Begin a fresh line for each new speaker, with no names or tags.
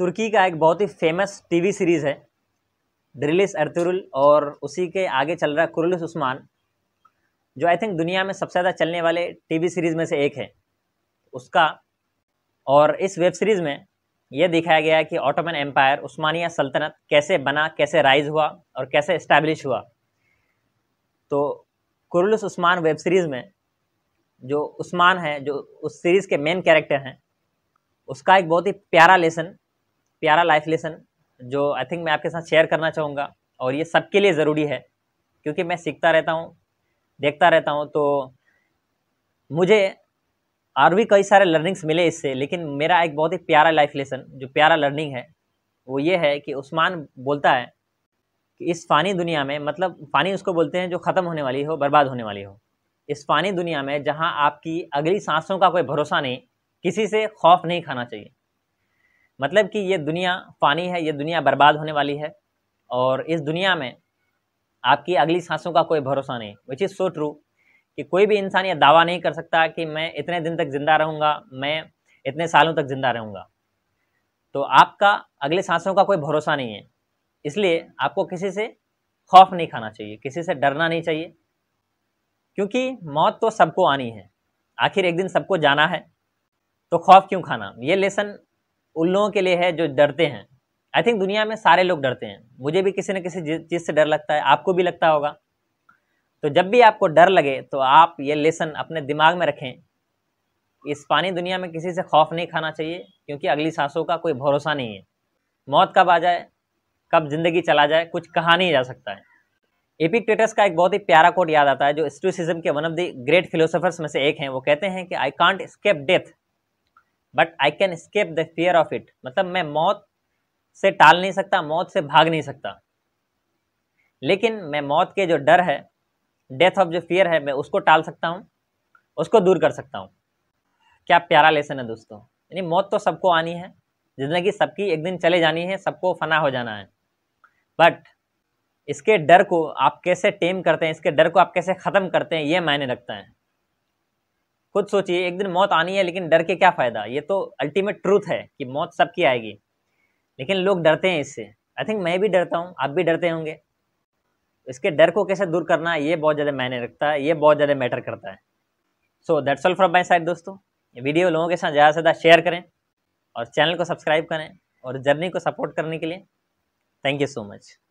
तुर्की का एक बहुत ही फेमस टीवी सीरीज़ है ड्रिलिस अर्तुरुल और उसी के आगे चल रहा है कुरलिस उस्मान जो आई थिंक दुनिया में सबसे ज़्यादा चलने वाले टीवी सीरीज़ में से एक है उसका और इस वेब सीरीज़ में यह दिखाया गया है कि ऑटोमन एम्पायर उस्मानिया सल्तनत कैसे बना कैसे राइज हुआ और कैसे इस्टेब्लिश हुआ तो कुरलिस उस्मान वेब सीरीज़ में जो उस्मान है जो उस सीरीज़ के मेन कैरेक्टर हैं उसका एक बहुत ही प्यारा लेसन प्यारा लाइफ लेसन जो आई थिंक मैं आपके साथ शेयर करना चाहूँगा और ये सबके लिए ज़रूरी है क्योंकि मैं सीखता रहता हूँ देखता रहता हूँ तो मुझे और भी कई सारे लर्निंग्स मिले इससे लेकिन मेरा एक बहुत ही प्यारा लाइफ लेसन जो प्यारा लर्निंग है वो ये है कि उस्मान बोलता है कि इस फ़ानी दुनिया में मतलब फ़ानी उसको बोलते हैं जो ख़त्म होने वाली हो बर्बाद होने वाली हो इस फ़ानी दुनिया में जहाँ आपकी अगली सांसों का कोई भरोसा नहीं किसी से खौफ नहीं खाना चाहिए मतलब कि ये दुनिया फ़ानी है ये दुनिया बर्बाद होने वाली है और इस दुनिया में आपकी अगली सांसों का कोई भरोसा नहीं विच इज़ सो ट्रू कि कोई भी इंसान ये दावा नहीं कर सकता कि मैं इतने दिन तक ज़िंदा रहूँगा मैं इतने सालों तक ज़िंदा रहूँगा तो आपका अगले सांसों का कोई भरोसा नहीं है इसलिए आपको किसी से खौफ नहीं खाना चाहिए किसी से डरना नहीं चाहिए क्योंकि मौत तो सबको आनी है आखिर एक दिन सबको जाना है तो खौफ क्यों खाना ये लेसन उन लोगों के लिए है जो डरते हैं आई थिंक दुनिया में सारे लोग डरते हैं मुझे भी किसी न किसी चीज़ से डर लगता है आपको भी लगता होगा तो जब भी आपको डर लगे तो आप ये लेसन अपने दिमाग में रखें इस पानी दुनिया में किसी से खौफ नहीं खाना चाहिए क्योंकि अगली सांसों का कोई भरोसा नहीं है मौत कब आ जाए कब ज़िंदगी चला जाए कुछ कहा नहीं जा सकता है एपिक्टेटस का एक बहुत ही प्यारा कोट याद आता है जो स्टूसिज्म के one of the great philosophers में से एक हैं वो कहते हैं कि I can't escape death but I can escape the fear of it मतलब मैं मौत से टाल नहीं सकता मौत से भाग नहीं सकता लेकिन मैं मौत के जो डर है डेथ ऑफ जो फियर है मैं उसको टाल सकता हूँ उसको दूर कर सकता हूँ क्या प्यारा लेसन है दोस्तों यानी मौत तो सबको आनी है ज़िंदगी सबकी एक दिन चले जानी है सबको फना हो जाना है बट इसके डर को आप कैसे टेम करते हैं इसके डर को आप कैसे ख़त्म करते हैं ये मायने रखता है खुद सोचिए एक दिन मौत आनी है लेकिन डर के क्या फ़ायदा ये तो अल्टीमेट ट्रूथ है कि मौत सबकी आएगी लेकिन लोग डरते हैं इससे आई थिंक मैं भी डरता हूँ आप भी डरते होंगे इसके डर को कैसे दूर करना है ये बहुत ज़्यादा मायने रखता है ये बहुत ज़्यादा मैटर करता है so that's all from my side दोस्तों ये वीडियो लोगों के साथ ज़्यादा से ज़्यादा शेयर करें और चैनल को सब्सक्राइब करें और जर्नी को सपोर्ट करने के लिए थैंक यू सो मच